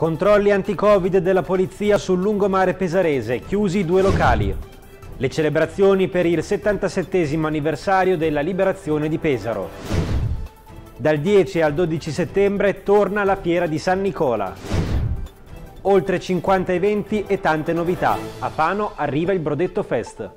Controlli anti-Covid della polizia sul lungomare pesarese, chiusi due locali. Le celebrazioni per il 77 anniversario della liberazione di Pesaro. Dal 10 al 12 settembre torna la fiera di San Nicola. Oltre 50 eventi e tante novità. A Pano arriva il Brodetto Fest.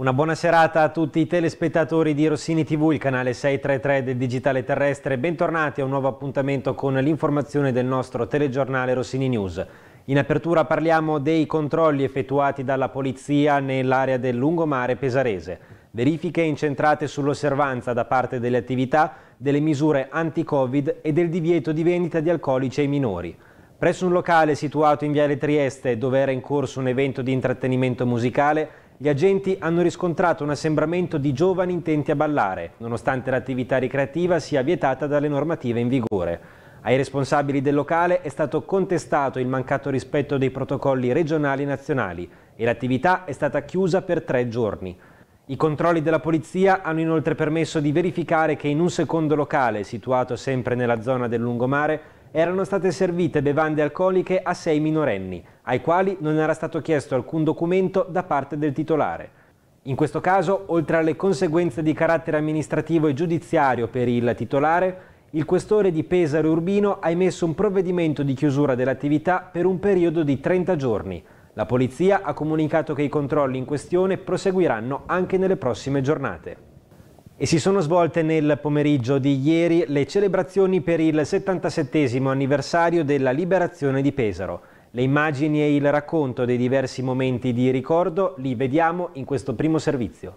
Una buona serata a tutti i telespettatori di Rossini TV, il canale 633 del Digitale Terrestre. Bentornati a un nuovo appuntamento con l'informazione del nostro telegiornale Rossini News. In apertura parliamo dei controlli effettuati dalla polizia nell'area del lungomare pesarese. Verifiche incentrate sull'osservanza da parte delle attività delle misure anti-Covid e del divieto di vendita di alcolici ai minori. Presso un locale situato in Viale Trieste, dove era in corso un evento di intrattenimento musicale, gli agenti hanno riscontrato un assembramento di giovani intenti a ballare, nonostante l'attività ricreativa sia vietata dalle normative in vigore. Ai responsabili del locale è stato contestato il mancato rispetto dei protocolli regionali e nazionali e l'attività è stata chiusa per tre giorni. I controlli della polizia hanno inoltre permesso di verificare che in un secondo locale, situato sempre nella zona del lungomare, erano state servite bevande alcoliche a sei minorenni, ai quali non era stato chiesto alcun documento da parte del titolare. In questo caso, oltre alle conseguenze di carattere amministrativo e giudiziario per il titolare, il questore di Pesaro Urbino ha emesso un provvedimento di chiusura dell'attività per un periodo di 30 giorni. La polizia ha comunicato che i controlli in questione proseguiranno anche nelle prossime giornate. E si sono svolte nel pomeriggio di ieri le celebrazioni per il 77 anniversario della liberazione di Pesaro. Le immagini e il racconto dei diversi momenti di ricordo li vediamo in questo primo servizio.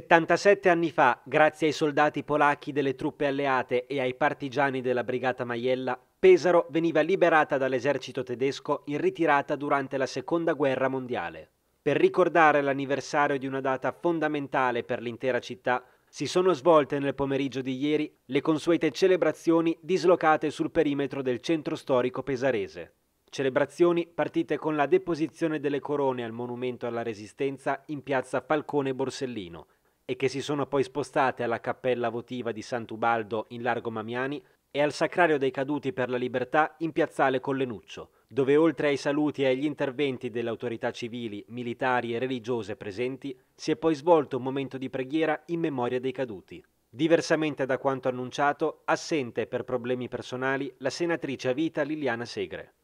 77 anni fa, grazie ai soldati polacchi delle truppe alleate e ai partigiani della Brigata Maiella, Pesaro veniva liberata dall'esercito tedesco in ritirata durante la Seconda Guerra Mondiale. Per ricordare l'anniversario di una data fondamentale per l'intera città, si sono svolte nel pomeriggio di ieri le consuete celebrazioni dislocate sul perimetro del centro storico pesarese. Celebrazioni partite con la deposizione delle corone al Monumento alla Resistenza in piazza Falcone Borsellino, e che si sono poi spostate alla cappella votiva di Sant'Ubaldo in Largo Mamiani e al Sacrario dei Caduti per la Libertà in Piazzale Collenuccio, dove oltre ai saluti e agli interventi delle autorità civili, militari e religiose presenti, si è poi svolto un momento di preghiera in memoria dei caduti. Diversamente da quanto annunciato, assente per problemi personali la senatrice a vita Liliana Segre.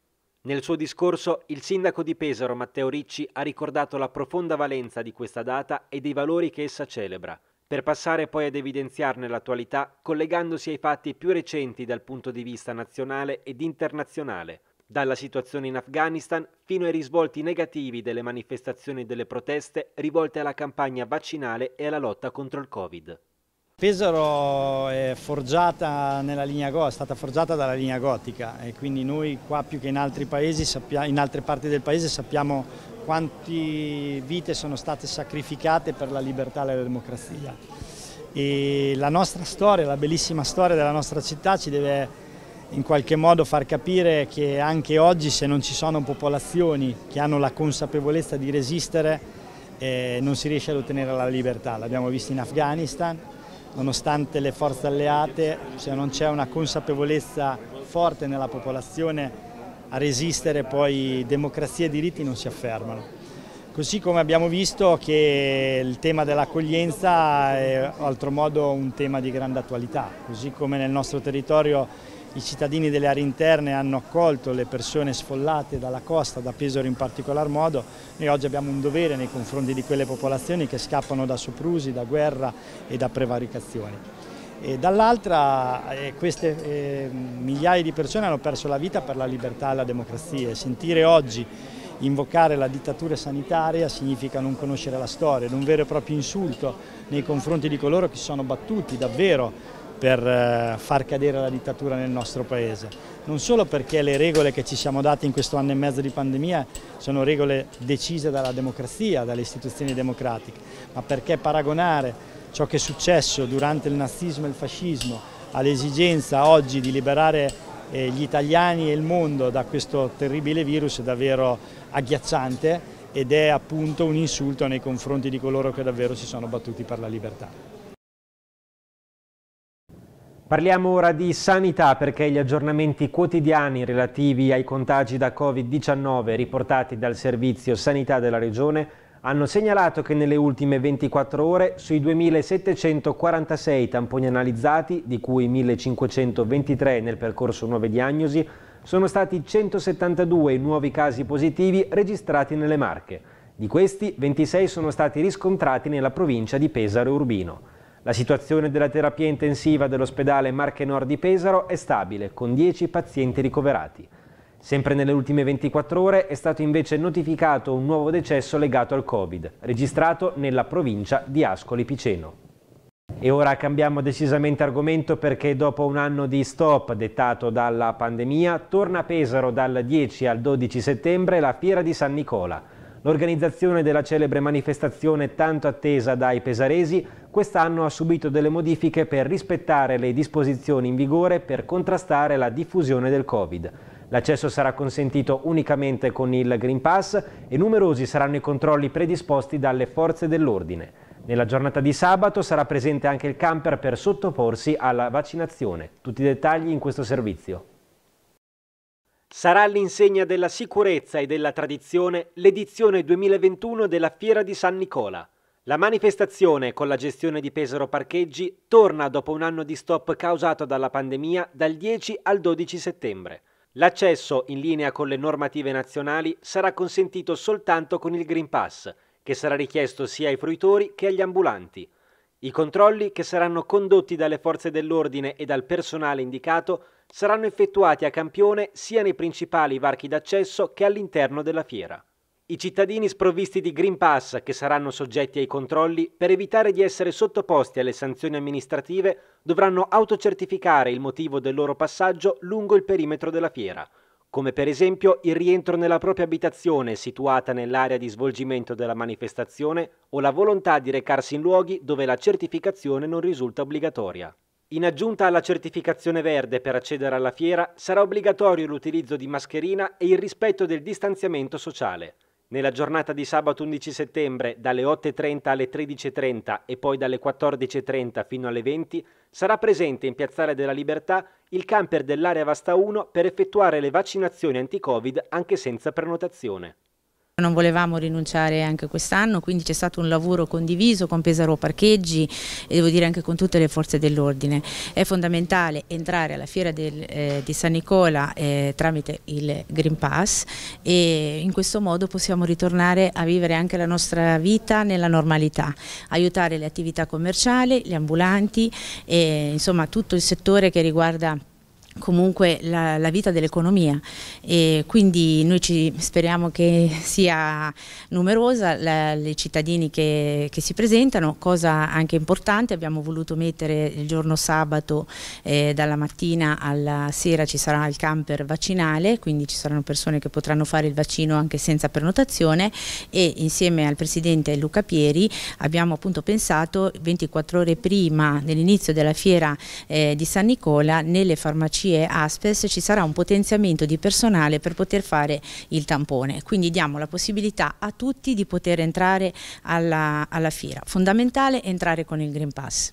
Nel suo discorso il sindaco di Pesaro Matteo Ricci ha ricordato la profonda valenza di questa data e dei valori che essa celebra, per passare poi ad evidenziarne l'attualità collegandosi ai fatti più recenti dal punto di vista nazionale ed internazionale, dalla situazione in Afghanistan fino ai risvolti negativi delle manifestazioni e delle proteste rivolte alla campagna vaccinale e alla lotta contro il Covid. Pesaro è, forgiata linea, è stata forgiata dalla linea gotica e quindi noi qua più che in altri paesi, in altre parti del paese sappiamo quante vite sono state sacrificate per la libertà e la democrazia. E la nostra storia, la bellissima storia della nostra città ci deve in qualche modo far capire che anche oggi se non ci sono popolazioni che hanno la consapevolezza di resistere eh, non si riesce ad ottenere la libertà. L'abbiamo visto in Afghanistan, nonostante le forze alleate, se cioè, non c'è una consapevolezza forte nella popolazione a resistere poi democrazia e diritti non si affermano. Così come abbiamo visto che il tema dell'accoglienza è altro modo un tema di grande attualità, così come nel nostro territorio i cittadini delle aree interne hanno accolto le persone sfollate dalla costa, da Pesaro in particolar modo, noi oggi abbiamo un dovere nei confronti di quelle popolazioni che scappano da soprusi, da guerra e da prevaricazioni. Dall'altra eh, queste eh, migliaia di persone hanno perso la vita per la libertà e la democrazia e sentire oggi invocare la dittatura sanitaria significa non conoscere la storia, ed un vero e proprio insulto nei confronti di coloro che si sono battuti davvero per eh, far cadere la dittatura nel nostro paese. Non solo perché le regole che ci siamo date in questo anno e mezzo di pandemia sono regole decise dalla democrazia, dalle istituzioni democratiche, ma perché paragonare ciò che è successo durante il nazismo e il fascismo all'esigenza oggi di liberare eh, gli italiani e il mondo da questo terribile virus è davvero agghiacciante ed è appunto un insulto nei confronti di coloro che davvero si sono battuti per la libertà. Parliamo ora di sanità perché gli aggiornamenti quotidiani relativi ai contagi da Covid-19 riportati dal Servizio Sanità della Regione hanno segnalato che nelle ultime 24 ore sui 2.746 tamponi analizzati, di cui 1.523 nel percorso nuove diagnosi, sono stati 172 nuovi casi positivi registrati nelle Marche. Di questi 26 sono stati riscontrati nella provincia di Pesaro Urbino. La situazione della terapia intensiva dell'ospedale Marche Nord di Pesaro è stabile, con 10 pazienti ricoverati. Sempre nelle ultime 24 ore è stato invece notificato un nuovo decesso legato al Covid, registrato nella provincia di Ascoli Piceno. E ora cambiamo decisamente argomento perché dopo un anno di stop dettato dalla pandemia torna a Pesaro dal 10 al 12 settembre la Fiera di San Nicola. L'organizzazione della celebre manifestazione tanto attesa dai pesaresi quest'anno ha subito delle modifiche per rispettare le disposizioni in vigore per contrastare la diffusione del Covid. L'accesso sarà consentito unicamente con il Green Pass e numerosi saranno i controlli predisposti dalle forze dell'ordine. Nella giornata di sabato sarà presente anche il camper per sottoporsi alla vaccinazione. Tutti i dettagli in questo servizio. Sarà all'insegna della sicurezza e della tradizione l'edizione 2021 della Fiera di San Nicola. La manifestazione con la gestione di Pesaro Parcheggi torna dopo un anno di stop causato dalla pandemia dal 10 al 12 settembre. L'accesso, in linea con le normative nazionali, sarà consentito soltanto con il Green Pass, che sarà richiesto sia ai fruitori che agli ambulanti. I controlli, che saranno condotti dalle forze dell'ordine e dal personale indicato, saranno effettuati a campione sia nei principali varchi d'accesso che all'interno della fiera. I cittadini sprovvisti di Green Pass che saranno soggetti ai controlli per evitare di essere sottoposti alle sanzioni amministrative dovranno autocertificare il motivo del loro passaggio lungo il perimetro della fiera come per esempio il rientro nella propria abitazione situata nell'area di svolgimento della manifestazione o la volontà di recarsi in luoghi dove la certificazione non risulta obbligatoria. In aggiunta alla certificazione verde per accedere alla fiera sarà obbligatorio l'utilizzo di mascherina e il rispetto del distanziamento sociale. Nella giornata di sabato 11 settembre, dalle 8.30 alle 13.30 e poi dalle 14.30 fino alle 20, sarà presente in Piazzale della Libertà il camper dell'area Vasta 1 per effettuare le vaccinazioni anti-Covid anche senza prenotazione non volevamo rinunciare anche quest'anno, quindi c'è stato un lavoro condiviso con Pesaro Parcheggi e devo dire anche con tutte le forze dell'ordine. È fondamentale entrare alla fiera del, eh, di San Nicola eh, tramite il Green Pass e in questo modo possiamo ritornare a vivere anche la nostra vita nella normalità, aiutare le attività commerciali, gli ambulanti, e, insomma tutto il settore che riguarda comunque la, la vita dell'economia e quindi noi ci, speriamo che sia numerosa la, le cittadini che, che, si presentano, cosa anche importante, abbiamo voluto mettere il giorno sabato eh, dalla mattina alla sera ci sarà il camper vaccinale, quindi ci saranno persone che potranno fare il vaccino anche senza prenotazione e insieme al Presidente Luca Pieri abbiamo appunto pensato 24 ore prima dell'inizio della fiera eh, di San Nicola nelle farmacie e Aspes ci sarà un potenziamento di personale per poter fare il tampone, quindi diamo la possibilità a tutti di poter entrare alla, alla fiera. Fondamentale entrare con il Green Pass.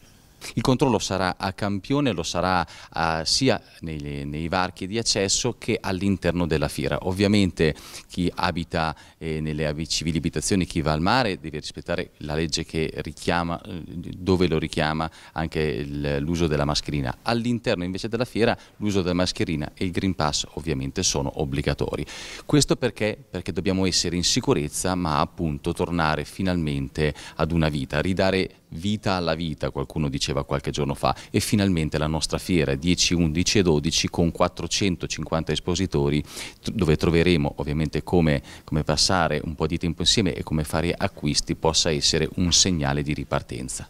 Il controllo sarà a campione, lo sarà uh, sia nei, nei, varchi di accesso che all'interno della fiera. Ovviamente chi abita eh, nelle civili abitazioni, chi va al mare deve rispettare la legge che richiama, eh, dove lo richiama anche l'uso della mascherina. All'interno invece della fiera l'uso della mascherina e il Green Pass ovviamente sono obbligatori. Questo perché? Perché dobbiamo essere in sicurezza ma appunto tornare finalmente ad una vita, ridare vita alla vita, qualcuno dice diceva qualche giorno fa e finalmente la nostra fiera 10, 11 e 12 con 450 espositori dove troveremo ovviamente come, come passare un po' di tempo insieme e come fare acquisti possa essere un segnale di ripartenza.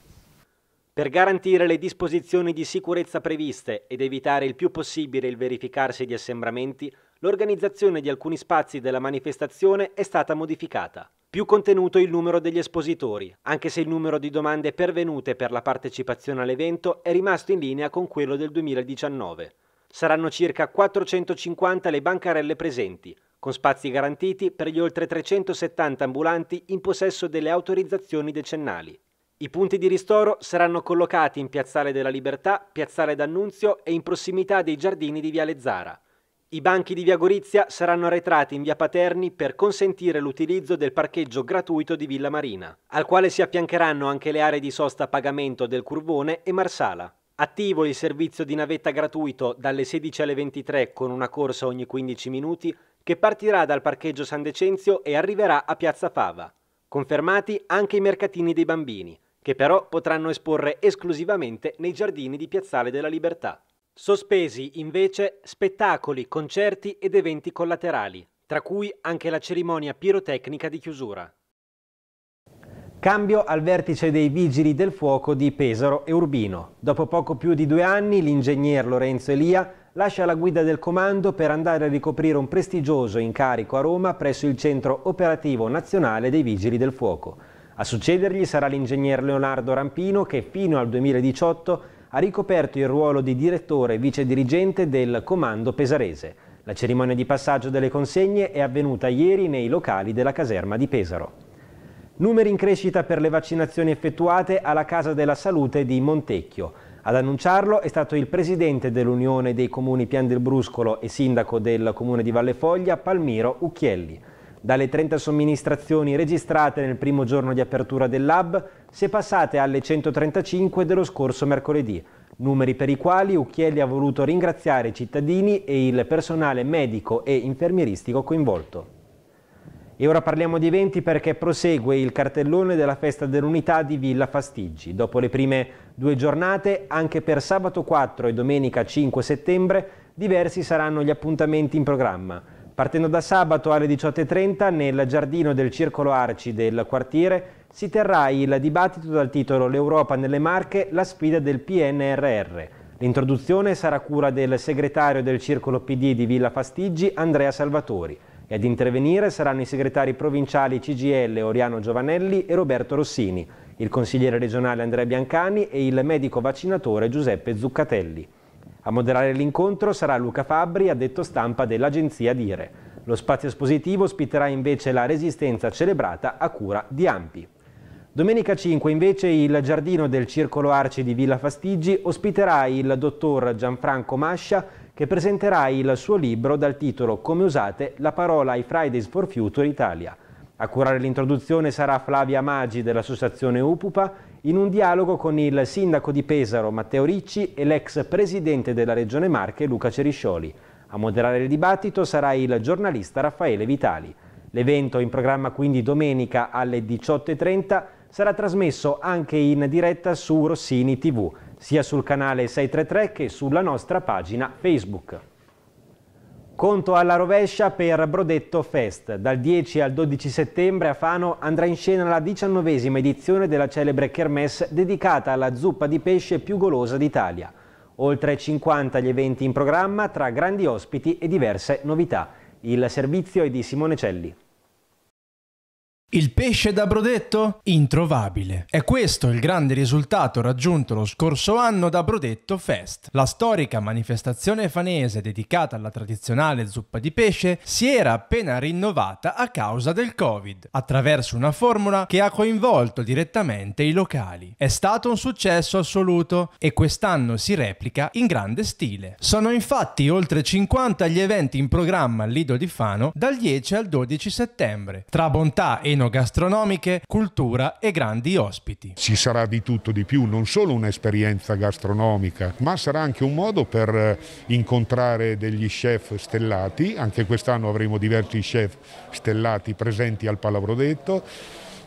Per garantire le disposizioni di sicurezza previste ed evitare il più possibile il verificarsi di assembramenti, l'organizzazione di alcuni spazi della manifestazione è stata modificata. Più contenuto il numero degli espositori, anche se il numero di domande pervenute per la partecipazione all'evento è rimasto in linea con quello del 2019. Saranno circa 450 le bancarelle presenti, con spazi garantiti per gli oltre 370 ambulanti in possesso delle autorizzazioni decennali. I punti di ristoro saranno collocati in Piazzale della Libertà, Piazzale d'Annunzio e in prossimità dei giardini di Viale Zara. I banchi di Via Gorizia saranno arretrati in Via Paterni per consentire l'utilizzo del parcheggio gratuito di Villa Marina, al quale si affiancheranno anche le aree di sosta a pagamento del Curvone e Marsala. Attivo il servizio di navetta gratuito dalle 16 alle 23 con una corsa ogni 15 minuti che partirà dal parcheggio San Decenzio e arriverà a Piazza Fava. Confermati anche i mercatini dei bambini, che però potranno esporre esclusivamente nei giardini di Piazzale della Libertà. Sospesi invece spettacoli, concerti ed eventi collaterali, tra cui anche la cerimonia pirotecnica di chiusura. Cambio al vertice dei Vigili del Fuoco di Pesaro e Urbino. Dopo poco più di due anni l'ingegner Lorenzo Elia lascia la guida del comando per andare a ricoprire un prestigioso incarico a Roma presso il Centro Operativo Nazionale dei Vigili del Fuoco. A succedergli sarà l'ingegner Leonardo Rampino che fino al 2018 ha ricoperto il ruolo di direttore e vice dirigente del Comando Pesarese. La cerimonia di passaggio delle consegne è avvenuta ieri nei locali della caserma di Pesaro. Numeri in crescita per le vaccinazioni effettuate alla Casa della Salute di Montecchio. Ad annunciarlo è stato il presidente dell'Unione dei Comuni Pian del Bruscolo e sindaco del Comune di Valle Foglia, Palmiro Ucchielli. Dalle 30 somministrazioni registrate nel primo giorno di apertura del lab si è passate alle 135 dello scorso mercoledì, numeri per i quali Ucchielli ha voluto ringraziare i cittadini e il personale medico e infermieristico coinvolto. E ora parliamo di eventi perché prosegue il cartellone della Festa dell'Unità di Villa Fastiggi. Dopo le prime due giornate, anche per sabato 4 e domenica 5 settembre, diversi saranno gli appuntamenti in programma. Partendo da sabato alle 18.30 nel giardino del Circolo Arci del quartiere si terrà il dibattito dal titolo L'Europa nelle Marche, la sfida del PNRR. L'introduzione sarà cura del segretario del Circolo PD di Villa Fastiggi, Andrea Salvatori, e ad intervenire saranno i segretari provinciali CGL Oriano Giovanelli e Roberto Rossini, il consigliere regionale Andrea Biancani e il medico vaccinatore Giuseppe Zuccatelli. A moderare l'incontro sarà Luca Fabbri, addetto stampa dell'agenzia Dire. Lo spazio espositivo ospiterà invece la resistenza celebrata a cura di Ampi. Domenica 5 invece il giardino del Circolo Arci di Villa Fastiggi ospiterà il dottor Gianfranco Mascia che presenterà il suo libro dal titolo Come usate la parola ai Fridays for Future Italia. A curare l'introduzione sarà Flavia Maggi dell'associazione UPUPA in un dialogo con il sindaco di Pesaro Matteo Ricci e l'ex presidente della Regione Marche Luca Ceriscioli. A moderare il dibattito sarà il giornalista Raffaele Vitali. L'evento, in programma quindi domenica alle 18.30, sarà trasmesso anche in diretta su Rossini TV, sia sul canale 633 che sulla nostra pagina Facebook. Conto alla rovescia per Brodetto Fest. Dal 10 al 12 settembre a Fano andrà in scena la diciannovesima edizione della celebre Kermesse dedicata alla zuppa di pesce più golosa d'Italia. Oltre 50 gli eventi in programma tra grandi ospiti e diverse novità. Il servizio è di Simone Celli. Il pesce da Brodetto? Introvabile. È questo il grande risultato raggiunto lo scorso anno da Brodetto Fest. La storica manifestazione fanese dedicata alla tradizionale zuppa di pesce si era appena rinnovata a causa del Covid, attraverso una formula che ha coinvolto direttamente i locali. È stato un successo assoluto e quest'anno si replica in grande stile. Sono infatti oltre 50 gli eventi in programma al Lido di Fano dal 10 al 12 settembre. Tra bontà e vino-gastronomiche, cultura e grandi ospiti. Ci sarà di tutto di più, non solo un'esperienza gastronomica, ma sarà anche un modo per eh, incontrare degli chef stellati, anche quest'anno avremo diversi chef stellati presenti al Palavrodetto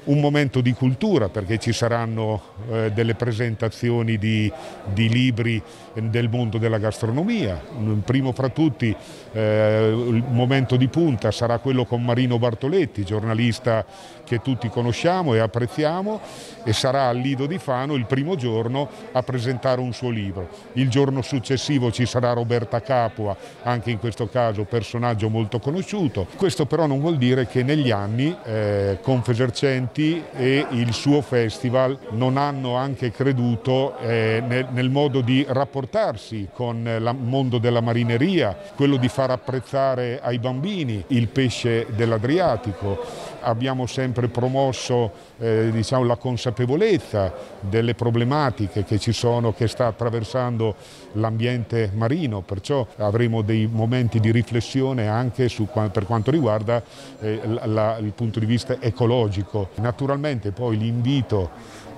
un momento di cultura perché ci saranno eh, delle presentazioni di, di, libri del mondo della gastronomia. Mm, primo fra tutti eh, il momento di punta sarà quello con Marino Bartoletti, giornalista che tutti conosciamo e apprezziamo e sarà al Lido di Fano il primo giorno a presentare un suo libro. Il giorno successivo ci sarà Roberta Capua, anche in questo caso personaggio molto conosciuto. Questo però non vuol dire che negli anni eh, Confesercenti e il suo festival non hanno anche creduto eh, nel, nel modo di rapportarsi con il mondo della marineria, quello di far apprezzare ai bambini il pesce dell'Adriatico, abbiamo sempre promosso eh, diciamo, la consapevolezza delle problematiche che ci sono, che sta attraversando l'ambiente marino, perciò avremo dei momenti di riflessione anche su, per quanto riguarda eh, la, il punto di vista ecologico. Naturalmente poi l'invito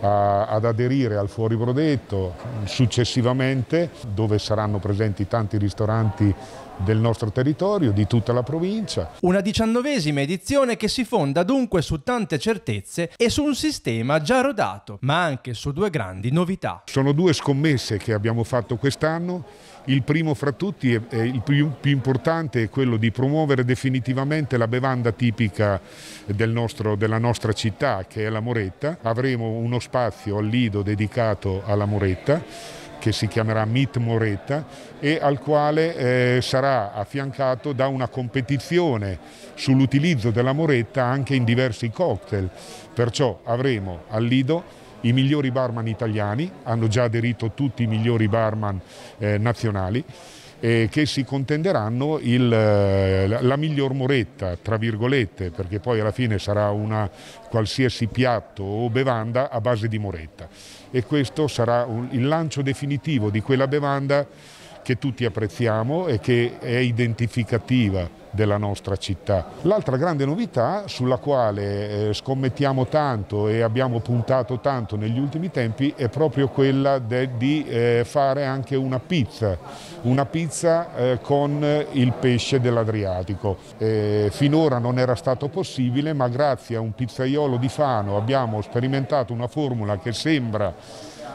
a, ad aderire al Fuori Brodetto. successivamente dove saranno presenti tanti ristoranti del nostro territorio, di tutta la provincia. Una diciannovesima edizione che si fonda dunque su tante certezze e su un sistema già rodato, ma anche su due grandi novità. Sono due scommesse che abbiamo fatto quest'anno il primo fra tutti e il più, più, importante è quello di promuovere definitivamente la bevanda tipica del nostro, della nostra città che è la Moretta. Avremo uno spazio al Lido dedicato alla Moretta che si chiamerà Meet Moretta e al quale eh, sarà affiancato da una competizione sull'utilizzo della Moretta anche in diversi cocktail. Perciò avremo al Lido i migliori barman italiani, hanno già aderito tutti i migliori barman eh, nazionali che si contenderanno il, eh, la miglior moretta, tra virgolette, perché poi alla fine sarà una qualsiasi piatto o bevanda a base di moretta. E questo sarà un, il lancio definitivo di quella bevanda che tutti apprezziamo e che è identificativa della nostra città. L'altra grande novità sulla quale eh, scommettiamo tanto e abbiamo puntato tanto negli ultimi tempi è proprio quella de, di eh, fare anche una pizza, una pizza eh, con il pesce dell'Adriatico. finora non era stato possibile ma grazie a un pizzaiolo di Fano abbiamo sperimentato una formula che sembra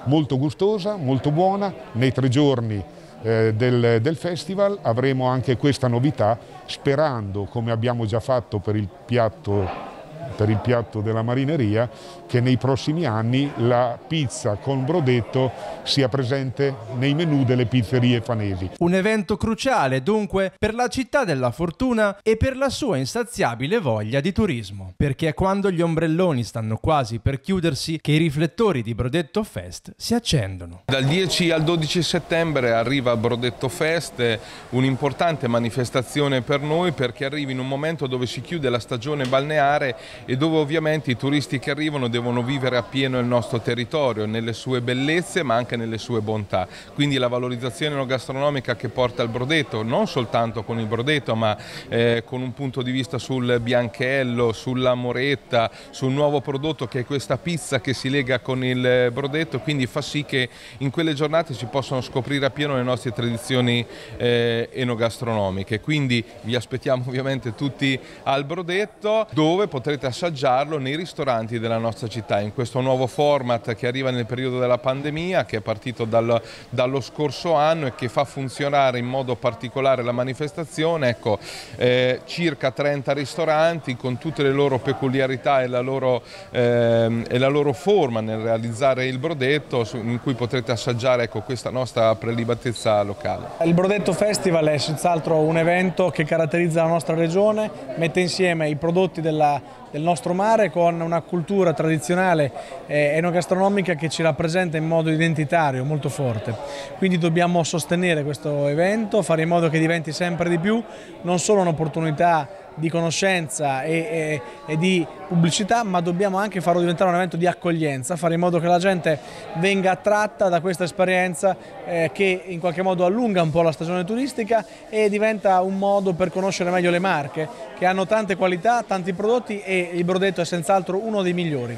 molto gustosa, molto buona, nei tre giorni eh, del, del, festival avremo anche questa novità sperando, come abbiamo già fatto per il piatto per il piatto della marineria, che nei prossimi anni la pizza con brodetto sia presente nei menù delle pizzerie fanesi. Un evento cruciale dunque per la città della fortuna e per la sua insaziabile voglia di turismo, perché è quando gli ombrelloni stanno quasi per chiudersi che i riflettori di Brodetto Fest si accendono. Dal 10 al 12 settembre arriva Brodetto Fest, un'importante manifestazione per noi perché arriva in un momento dove si chiude la stagione balneare e dove ovviamente i turisti che arrivano devono vivere appieno il nostro territorio, nelle sue bellezze ma anche nelle sue bontà. Quindi la valorizzazione gastronomica che porta il Brodetto, non soltanto con il Brodetto ma eh, con un punto di vista sul bianchello, sulla moretta, sul nuovo prodotto che è questa pizza che si lega con il Brodetto, quindi fa sì che in quelle giornate si possano scoprire appieno le nostre tradizioni eh, enogastronomiche. Quindi vi aspettiamo ovviamente tutti al Brodetto dove potrete assistere assaggiarlo nei ristoranti della nostra città, in questo nuovo format che arriva nel periodo della pandemia, che è partito dal, dallo scorso anno e che fa funzionare in modo particolare la manifestazione, ecco, eh, circa 30 ristoranti con tutte le loro peculiarità e la loro, eh, e la loro forma nel realizzare il brodetto, in cui potrete assaggiare ecco, questa nostra prelibatezza locale. Il Brodetto Festival è senz'altro un evento che caratterizza la nostra regione, mette insieme i prodotti della del nostro mare con una cultura tradizionale eh, enogastronomica che ci rappresenta in modo identitario molto forte. Quindi dobbiamo sostenere questo evento, fare in modo che diventi sempre di più non solo un'opportunità di conoscenza e, e, e, di pubblicità, ma dobbiamo anche farlo diventare un evento di accoglienza, fare in modo che la gente venga attratta da questa esperienza eh, che in qualche modo allunga un po' la stagione turistica e diventa un modo per conoscere meglio le marche, che hanno tante qualità, tanti prodotti e il Brodetto è senz'altro uno dei migliori.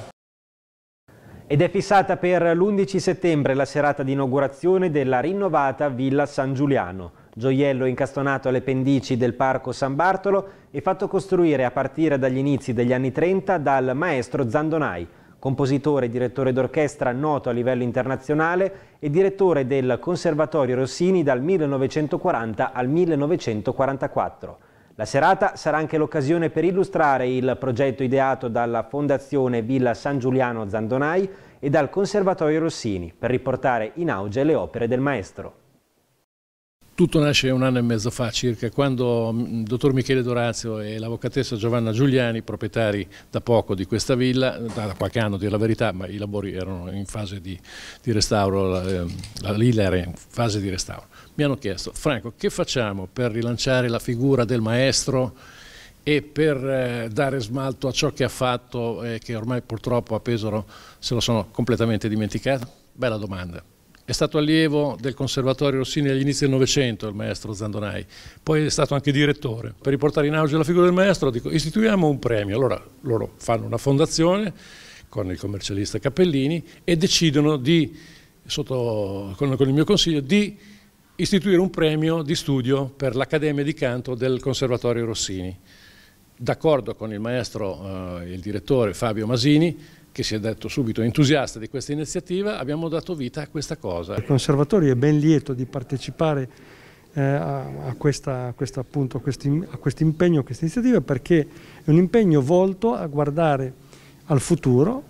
Ed è fissata per l'11 settembre la serata di inaugurazione della rinnovata Villa San Giuliano gioiello incastonato alle pendici del Parco San Bartolo e fatto costruire a partire dagli inizi degli anni 30 dal maestro Zandonai, compositore e direttore d'orchestra noto a livello internazionale e direttore del Conservatorio Rossini dal 1940 al 1944. La serata sarà anche l'occasione per illustrare il progetto ideato dalla Fondazione Villa San Giuliano Zandonai e dal Conservatorio Rossini per riportare in auge le opere del maestro. Tutto nasce un anno e mezzo fa circa, quando il mm, dottor Michele Dorazio e l'avvocatessa Giovanna Giuliani, proprietari da poco di questa villa, da qualche anno dire la verità, ma i lavori erano in fase di, di restauro, ehm, la, villa era in fase di restauro, mi hanno chiesto, Franco, che facciamo per rilanciare la figura del maestro e per eh, dare smalto a ciò che ha fatto e che ormai purtroppo a Pesaro se lo sono completamente dimenticato? Bella domanda. È stato allievo del Conservatorio Rossini agli inizi del Novecento il maestro Zandonai, poi è stato anche direttore. Per riportare in auge la figura del maestro dico istituiamo un premio. Allora loro fanno una fondazione con il commercialista Cappellini e decidono di, sotto, con, con il mio consiglio, di istituire un premio di studio per l'Accademia di Canto del Conservatorio Rossini. D'accordo con il maestro, eh, il direttore Fabio Masini, che si è detto subito entusiasta di questa iniziativa, abbiamo dato vita a questa cosa. Il Conservatorio è ben lieto di partecipare eh, a, questa, a, questa, appunto, a questo impegno, a questa iniziativa, perché è un impegno volto a guardare al futuro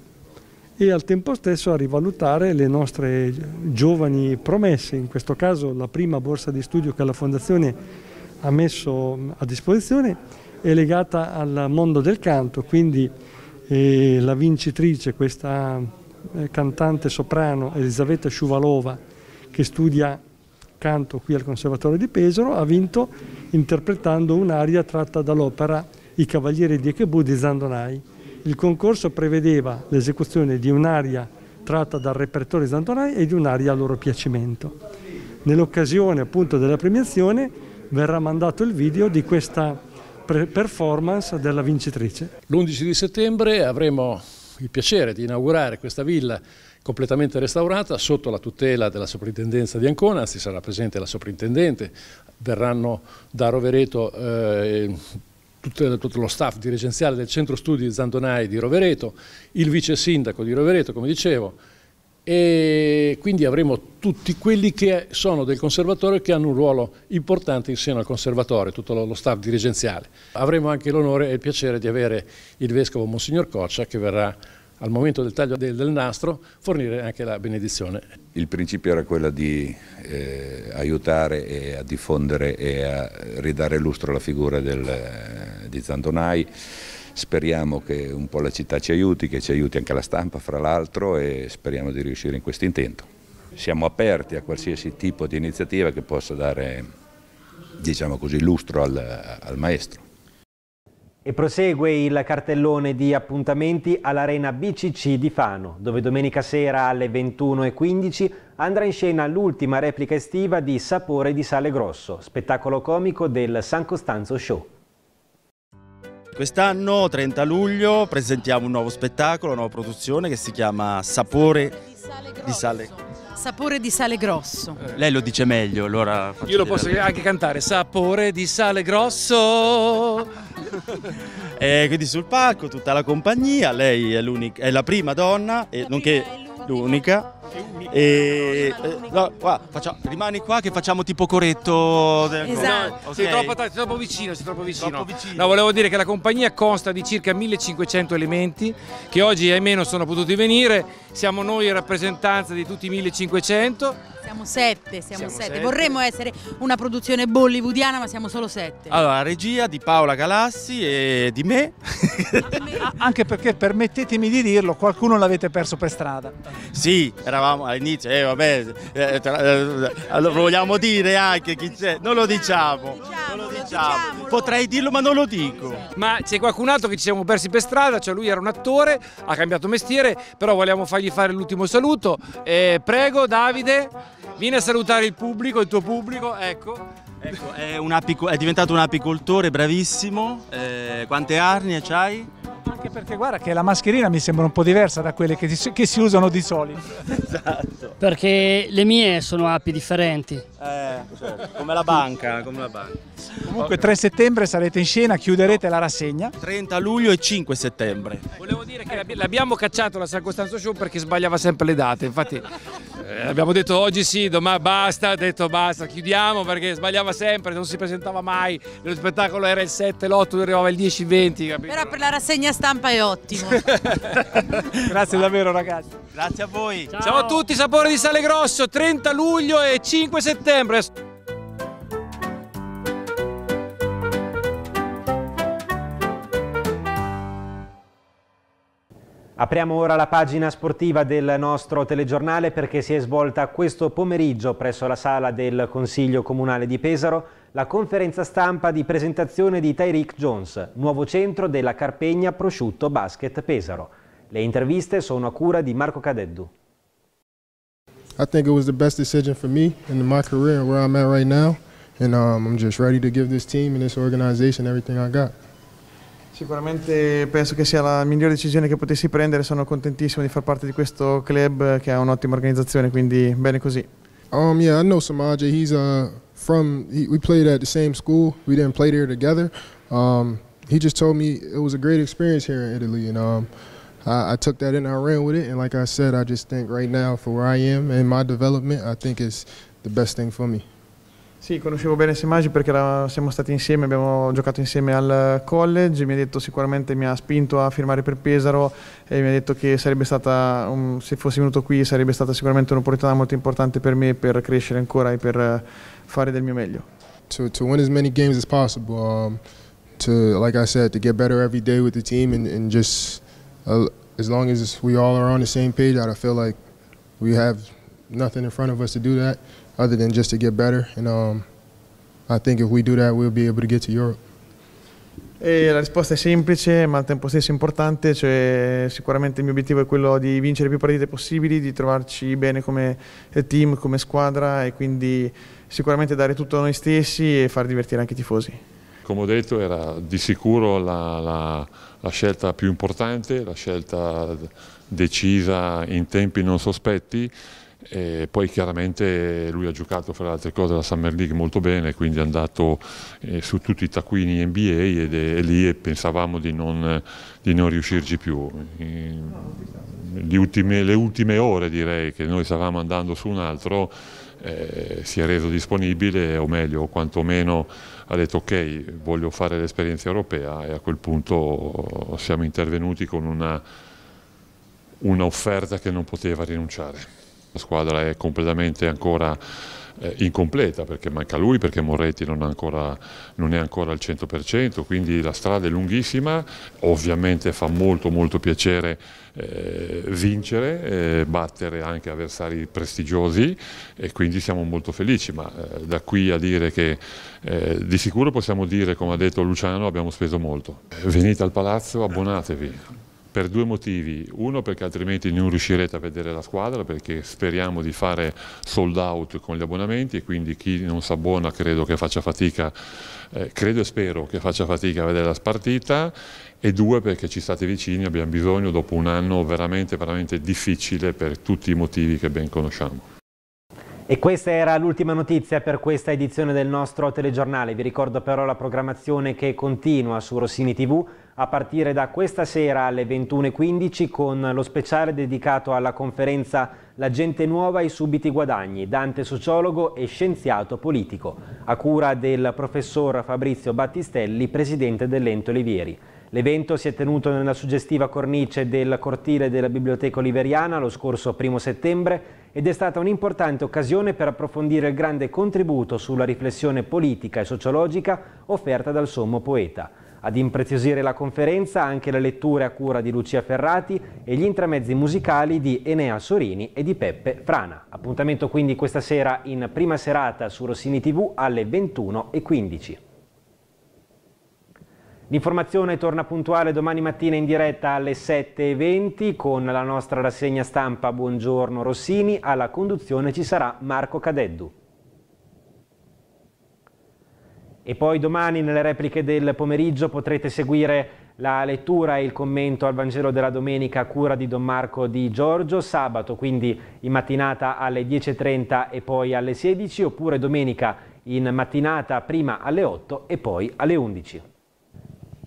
e al tempo stesso a rivalutare le nostre giovani promesse, in questo caso la prima borsa di studio che la Fondazione ha messo a disposizione è legata al mondo del canto, quindi e la vincitrice, questa eh, cantante soprano Elisabetta Sciuvalova che studia canto qui al Conservatorio di Pesaro, ha vinto interpretando un'aria tratta dall'opera I Cavalieri di Echebu di Zandonai. Il concorso prevedeva l'esecuzione di un'aria tratta dal repertorio Zandonai e di un'aria a loro piacimento. Nell'occasione appunto della premiazione verrà mandato il video di questa performance della vincitrice. L'11 di settembre avremo il piacere di inaugurare questa villa completamente restaurata sotto la tutela della soprintendenza di Ancona, anzi sarà presente la soprintendente, verranno da Rovereto eh, tutto, tutto, lo staff dirigenziale del centro studi Zandonai di Rovereto, il vice sindaco di Rovereto, come dicevo, e quindi avremo tutti quelli che sono del conservatorio e che hanno un ruolo importante in seno al conservatorio, tutto lo, staff dirigenziale. Avremo anche l'onore e il piacere di avere il vescovo Monsignor Coccia che verrà al momento del taglio del, del nastro fornire anche la benedizione. Il principio era quello di eh, aiutare e a diffondere e a ridare lustro alla figura del, eh, di Zandonai Speriamo che un po' la città ci aiuti, che ci aiuti anche la stampa fra l'altro e speriamo di riuscire in questo intento. Siamo aperti a qualsiasi tipo di iniziativa che possa dare diciamo così, lustro al, al maestro. E prosegue il cartellone di appuntamenti all'Arena BCC di Fano, dove domenica sera alle 21.15 andrà in scena l'ultima replica estiva di Sapore di Sale Grosso, spettacolo comico del San Costanzo Show. Quest'anno, 30 luglio, presentiamo un nuovo spettacolo, una nuova produzione che si chiama Sapore di sale. Sapore di sale grosso. Eh. Lei lo dice meglio, allora Io lo posso la... anche cantare, sapore di sale grosso. e eh, quindi sul palco tutta la compagnia, lei è, è la prima donna, la nonché l'unica e, eh, no, qua, faccia, rimani qua che facciamo tipo coretto. Esatto. No, okay. sei, troppo, sei, troppo, vicino, sei troppo vicino. Troppo vicino. No, volevo dire che la compagnia consta di circa 1500 elementi che oggi ahimè non sono potuti venire. Siamo noi in rappresentanza di tutti i 1500. Siamo sette, siamo, siamo sette. sette. Vorremmo essere una produzione bollywoodiana, ma siamo solo sette. Allora, regia di Paola Galassi e di me. Anche perché, permettetemi di dirlo, qualcuno l'avete perso per strada. Sì, era eravamo all'inizio, eh, vabbè, eh, eh, tra, eh, allora vogliamo dire anche chi c'è, non lo diciamo, diciamo non lo diciamo. diciamo. potrei dirlo ma non lo dico. Ma c'è qualcun altro che ci siamo persi per strada, cioè lui era un attore, ha cambiato mestiere, però vogliamo fargli fare l'ultimo saluto, eh, prego Davide, vieni a salutare il pubblico, il tuo pubblico, ecco. Ecco, è, è, diventato un apicoltore bravissimo, eh, quante arnie hai? Anche perché guarda che la mascherina mi sembra un po' diversa da quelle che, che si usano di solito. esatto. Perché le mie sono api differenti. Eh, certo. come la banca, come la banca. Comunque 3 settembre sarete in scena, chiuderete la rassegna. 30 luglio e 5 settembre. Volevo dire che l'abbiamo cacciato la San Costanzo Show perché sbagliava sempre le date, infatti eh, abbiamo detto oggi sì, domani basta, ha detto basta, chiudiamo perché sbagliava sempre, non si presentava mai, lo spettacolo era il 7, l'8, arrivava il 10, 20. Capito? Però per la rassegna stampa è ottimo. Grazie davvero ragazzi. Grazie a voi. Ciao, Ciao a tutti, sapore di sale grosso, 30 luglio e 5 settembre. Apriamo ora la pagina sportiva del nostro telegiornale perché si è svolta questo pomeriggio presso la sala del Consiglio Comunale di Pesaro la conferenza stampa di presentazione di Tyreek Jones, nuovo centro della Carpegna Prosciutto Basket Pesaro. Le interviste sono a cura di Marco Cadeddu. I think it was the best decision for me and my career and where I'm at right now. And um, I'm just ready to give this team and this organization everything I got. Sicuramente penso che sia la migliore decisione che potessi prendere, sono contentissimo di far parte di questo club che ha un'ottima organizzazione, quindi bene così. Um, yeah, I know Samaje, he's uh, from, he, we played at the same school, we didn't play there together. Um, he just told me it was a great experience here in Italy and um, i, I, took that and I ran with it. And like I said, I just think right now for where I am and my development, I think it's the best thing for me. Sì, conoscevo bene Semagi perché era, siamo stati insieme, abbiamo giocato insieme al college, mi ha detto sicuramente mi ha spinto a firmare per Pesaro e mi ha detto che sarebbe stata, um, se fossi venuto qui sarebbe stata sicuramente un'opportunità molto importante per me per crescere ancora e per fare del mio meglio. To, to win as many games as possible, um, to, like I said, to get better every day with the team and, and just as long as we all are on the same page, I feel like we have nothing in front of us to do that other than just to get better. And um, I think if we do that, we'll be able to get to Europe. E la risposta è semplice ma al tempo stesso importante, cioè sicuramente il mio obiettivo è quello di vincere più partite possibili, di trovarci bene come team, come squadra e quindi sicuramente dare tutto a noi stessi e far divertire anche i tifosi come ho detto era di sicuro la, la, la scelta più importante, la scelta decisa in tempi non sospetti e poi chiaramente lui ha giocato fra le altre cose la Summer League molto bene, quindi è andato eh, su tutti i taccuini NBA ed è, è lì e pensavamo di non, di non riuscirci più. ultime, le ultime ore direi che noi stavamo andando su un altro eh, si è reso disponibile o meglio quantomeno ha detto ok voglio fare l'esperienza europea e a quel punto siamo intervenuti con una, una offerta che non poteva rinunciare. La squadra è completamente ancora eh, incompleta perché manca lui, perché Moretti non, ancora, non, è ancora al 100%, quindi la strada è lunghissima, ovviamente fa molto molto piacere eh, vincere, eh, battere anche avversari prestigiosi e quindi siamo molto felici, ma eh, da qui a dire che eh, di sicuro possiamo dire, come ha detto Luciano, abbiamo speso molto. Eh, venite al palazzo, abbonatevi per due motivi, uno perché altrimenti non riuscirete a vedere la squadra perché speriamo di fare sold out con gli abbonamenti e quindi chi non si abbona credo che faccia fatica, eh, credo e spero che faccia fatica a vedere la spartita e due perché ci state vicini, abbiamo bisogno dopo un anno veramente, veramente difficile per tutti i motivi che ben conosciamo. E questa era l'ultima notizia per questa edizione del nostro telegiornale. Vi ricordo però la programmazione che continua su Rossini TV a partire da questa sera alle 21.15 con lo speciale dedicato alla conferenza La gente nuova e i subiti guadagni, Dante sociologo e scienziato politico, a cura del professor Fabrizio Battistelli, presidente dell'Ente Olivieri. L'evento si è tenuto nella suggestiva cornice del cortile della Biblioteca Oliveriana lo scorso primo settembre ed è stata un'importante occasione per approfondire il grande contributo sulla riflessione politica e sociologica offerta dal sommo poeta. Ad impreziosire la conferenza anche le letture a cura di Lucia Ferrati e gli intramezzi musicali di Enea Sorini e di Peppe Frana. Appuntamento quindi questa sera in prima serata su Rossini TV alle 21.15. L'informazione torna puntuale domani mattina in diretta alle 7.20 con la nostra rassegna stampa Buongiorno Rossini. Alla conduzione ci sarà Marco Cadeddu. e poi domani nelle repliche del pomeriggio potrete seguire la lettura e il commento al Vangelo della Domenica a cura di Don Marco Di Giorgio, sabato quindi in mattinata alle 10.30 e poi alle 16 oppure domenica in mattinata prima alle 8 e poi alle 11.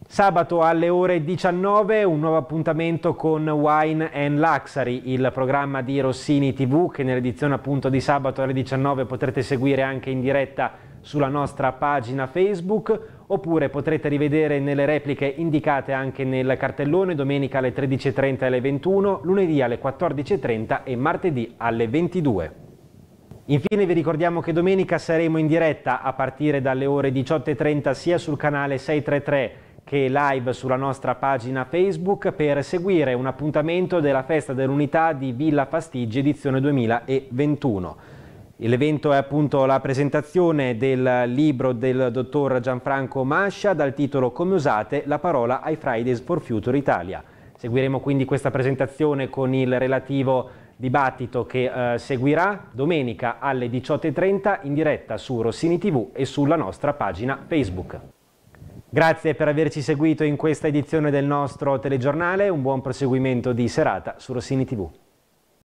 Sabato alle ore 19 un nuovo appuntamento con Wine and Luxury, il programma di Rossini TV che nell'edizione appunto di sabato alle 19 potrete seguire anche in diretta sulla nostra pagina Facebook oppure potrete rivedere nelle repliche indicate anche nel cartellone domenica alle 13.30 e alle 21, lunedì alle 14.30 e martedì alle 22. Infine vi ricordiamo che domenica saremo in diretta a partire dalle ore 18.30 sia sul canale 633 che live sulla nostra pagina Facebook per seguire un appuntamento della Festa dell'Unità di Villa Fastigi edizione 2021. L'evento è appunto la presentazione del libro del dottor Gianfranco Mascia dal titolo Come usate la parola ai Fridays for Future Italia. Seguiremo quindi questa presentazione con il relativo dibattito che eh, seguirà domenica alle 18.30 in diretta su Rossini TV e sulla nostra pagina Facebook. Grazie per averci seguito in questa edizione del nostro telegiornale, un buon proseguimento di serata su Rossini TV.